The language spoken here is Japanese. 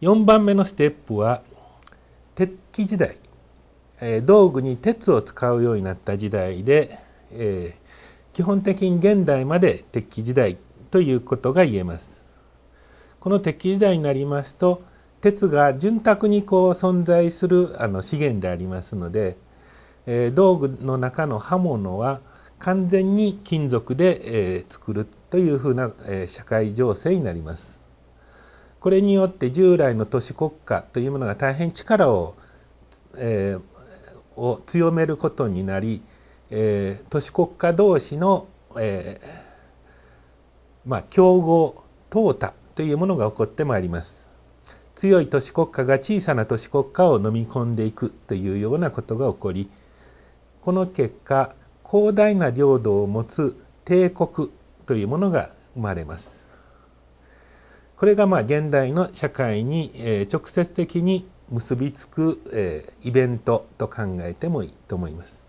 4番目のステップは鉄器時代、えー、道具に鉄を使うようになった時代で、えー、基本的に現代まで鉄器時代ということが言えます。この鉄器時代になりますと鉄が潤沢にこう存在するあの資源でありますので、えー、道具の中の刃物は完全に金属で、え作るというふうな、え社会情勢になります。これによって従来の都市国家というものが大変力を,、えー、を強めることになり、えー、都市国家同士の、えーまあ、競合淘汰というものが起こってまいります。強い都市国家が小さな都市国家を飲み込んでいくというようなことが起こりこの結果広大な領土を持つ帝国というものが生まれます。これがまあ現代の社会に、直接的に結びつく、イベントと考えてもいいと思います。